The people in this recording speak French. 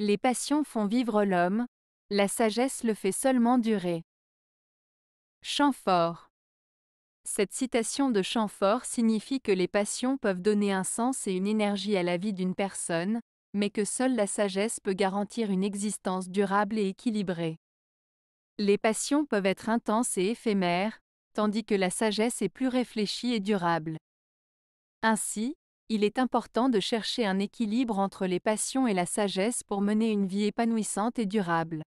Les passions font vivre l'homme, la sagesse le fait seulement durer. Champfort Cette citation de Champfort signifie que les passions peuvent donner un sens et une énergie à la vie d'une personne, mais que seule la sagesse peut garantir une existence durable et équilibrée. Les passions peuvent être intenses et éphémères, tandis que la sagesse est plus réfléchie et durable. Ainsi, il est important de chercher un équilibre entre les passions et la sagesse pour mener une vie épanouissante et durable.